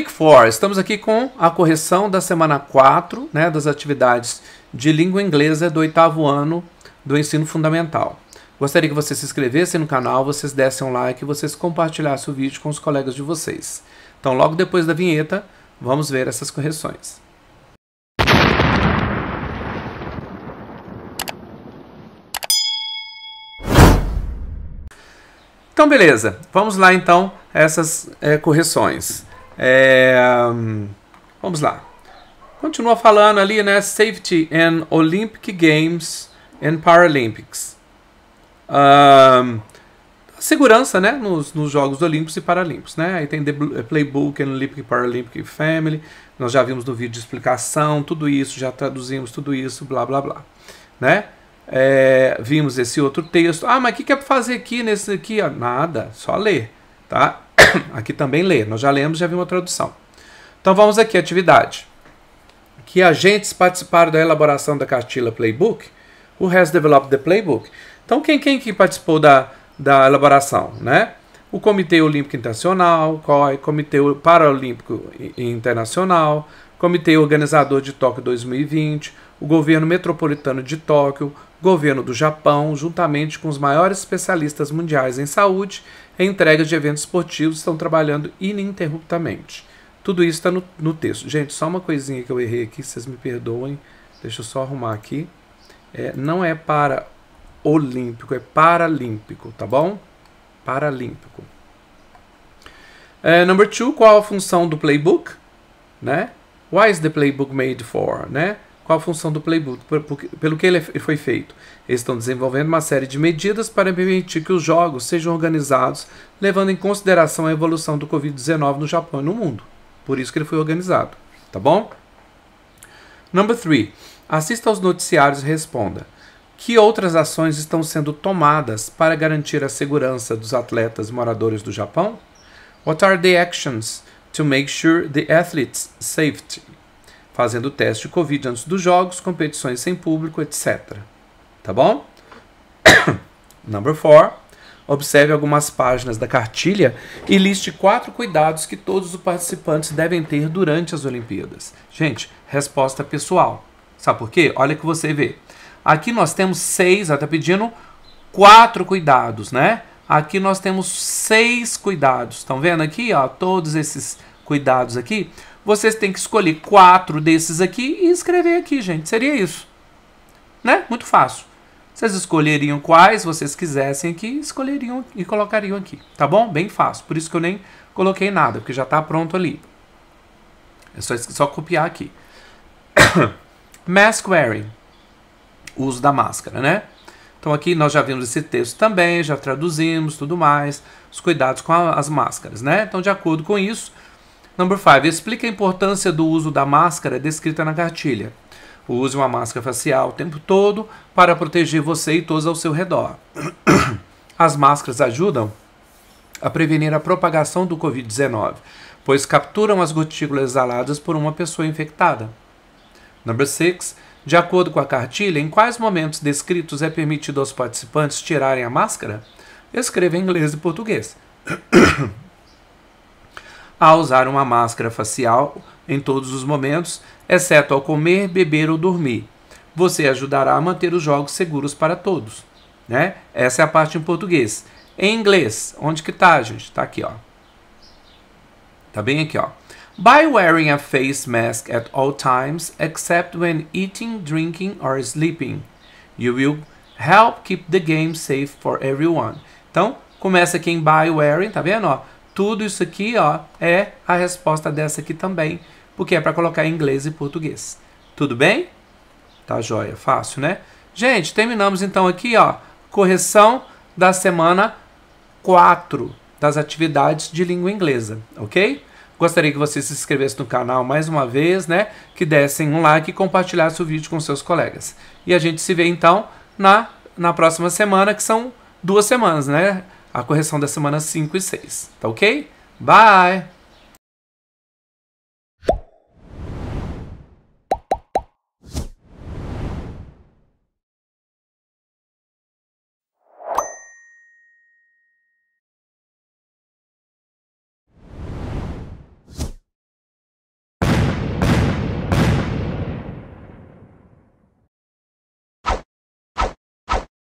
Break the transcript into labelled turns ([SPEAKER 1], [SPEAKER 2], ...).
[SPEAKER 1] Week 4, estamos aqui com a correção da semana 4, né, das atividades de língua inglesa do oitavo ano do ensino fundamental. Gostaria que vocês se inscrevessem no canal, vocês dessem um like e vocês compartilhassem o vídeo com os colegas de vocês. Então, logo depois da vinheta, vamos ver essas correções. Então, beleza. Vamos lá, então, essas é, correções. É, hum, vamos lá. Continua falando ali, né? Safety and Olympic Games and Paralympics. Um, segurança, né? Nos, nos Jogos Olímpicos e Paralímpicos, né? Aí tem The é, Playbook and Olympic Paralympic Family. Nós já vimos no vídeo de explicação tudo isso, já traduzimos tudo isso, blá, blá, blá. Né? É, vimos esse outro texto. Ah, mas o que, que é pra fazer aqui nesse aqui? nada, só ler, tá? aqui também lê, nós já lemos, já vimos a tradução. Então vamos aqui, atividade. Que agentes participaram da elaboração da cartilha Playbook? Who has developed the playbook? Então quem, quem que participou da, da elaboração, né? O Comitê Olímpico Internacional, o COI, Comitê Paralímpico Internacional, Comitê Organizador de Tóquio 2020, o Governo Metropolitano de Tóquio, Governo do Japão, juntamente com os maiores especialistas mundiais em saúde entregas de eventos esportivos estão trabalhando ininterruptamente. Tudo isso está no, no, texto. Gente, só uma coisinha que eu errei aqui, vocês me perdoem. Deixa eu só arrumar aqui. É, não é para olímpico, é paralímpico, tá bom? Paralímpico. É, number two, qual a função do playbook? Né? Why is the playbook made for? Né? Qual a função do playbook? Pelo que ele foi feito? Eles estão desenvolvendo uma série de medidas para permitir que os jogos sejam organizados, levando em consideração a evolução do Covid-19 no Japão e no mundo. Por isso que ele foi organizado, tá bom? Number 3. Assista aos noticiários e responda. Que outras ações estão sendo tomadas para garantir a segurança dos atletas e moradores do Japão? What are the actions to make sure the athletes' safety fazendo teste de Covid antes dos jogos, competições sem público, etc. Tá bom? Number 4. Observe algumas páginas da cartilha e liste quatro cuidados que todos os participantes devem ter durante as Olimpíadas. Gente, resposta pessoal. Sabe por quê? Olha o que você vê. Aqui nós temos seis, ela está pedindo quatro cuidados, né? Aqui nós temos seis cuidados. Estão vendo aqui, ó, todos esses cuidados aqui? vocês têm que escolher quatro desses aqui e escrever aqui, gente. Seria isso. Né? Muito fácil. Vocês escolheriam quais vocês quisessem aqui, escolheriam e colocariam aqui, tá bom? Bem fácil. Por isso que eu nem coloquei nada, porque já está pronto ali. É só, só copiar aqui. Mask wearing. uso da máscara, né? Então aqui nós já vimos esse texto também, já traduzimos tudo mais, os cuidados com a, as máscaras, né? Então, de acordo com isso, Number 5. Explica a importância do uso da máscara descrita na cartilha. Use uma máscara facial o tempo todo para proteger você e todos ao seu redor. As máscaras ajudam a prevenir a propagação do Covid-19, pois capturam as gotículas exaladas por uma pessoa infectada. Number 6. De acordo com a cartilha, em quais momentos descritos é permitido aos participantes tirarem a máscara? Escreva em inglês e português. a usar uma máscara facial em todos os momentos, exceto ao comer, beber ou dormir. Você ajudará a manter os jogos seguros para todos. Né? Essa é a parte em português. Em inglês, onde que tá, gente? Tá aqui, ó. Tá bem aqui, ó. By wearing a face mask at all times, except when eating, drinking or sleeping, you will help keep the game safe for everyone. Então, começa aqui em by wearing, tá vendo, ó? Tudo isso aqui ó, é a resposta dessa aqui também, porque é para colocar em inglês e português. Tudo bem? Tá joia, fácil, né? Gente, terminamos então aqui, ó, correção da semana 4 das atividades de língua inglesa, ok? Gostaria que você se inscrevesse no canal mais uma vez, né? Que dessem um like e compartilhasse o vídeo com seus colegas. E a gente se vê então na, na próxima semana, que são duas semanas, né? a correção da semana 5 e 6, tá ok? Bye!